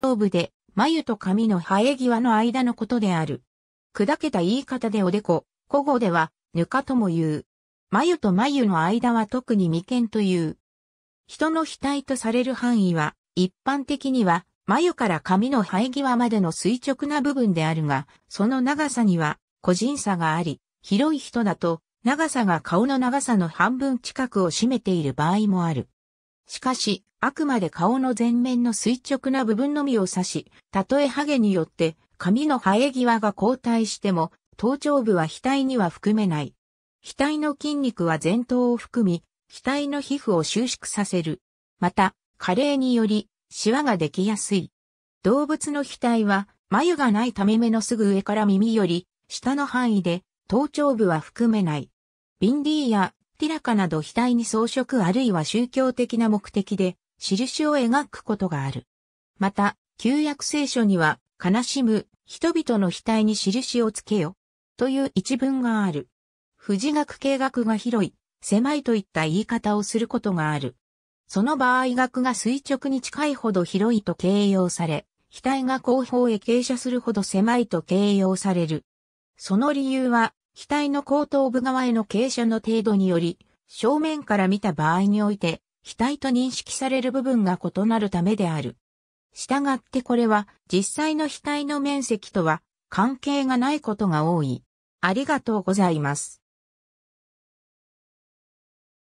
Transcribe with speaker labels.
Speaker 1: 頭部で、眉と髪の生え際の間のことである。砕けた言い方でおでこ、古語では、ぬかとも言う。眉と眉の間は特に眉間という。人の額とされる範囲は、一般的には、眉から髪の生え際までの垂直な部分であるが、その長さには、個人差があり、広い人だと、長さが顔の長さの半分近くを占めている場合もある。しかし、あくまで顔の前面の垂直な部分のみを指し、たとえハゲによって髪の生え際が後退しても、頭頂部は額には含めない。額の筋肉は前頭を含み、額の皮膚を収縮させる。また、加齢により、シワができやすい。動物の額は、眉がないため目のすぐ上から耳より、下の範囲で、頭頂部は含めない。ビンディーやティラカなど額に装飾あるいは宗教的な目的で印を描くことがある。また、旧約聖書には、悲しむ人々の額に印をつけよ、という一文がある。富士学系学が広い、狭いといった言い方をすることがある。その場合学が垂直に近いほど広いと形容され、額が後方へ傾斜するほど狭いと形容される。その理由は、額の後頭部側への傾斜の程度により、正面から見た場合において、期体と認識される部分が異なるためである。したがってこれは実際の機体の面積とは関係がないことが多い。ありがとうございます。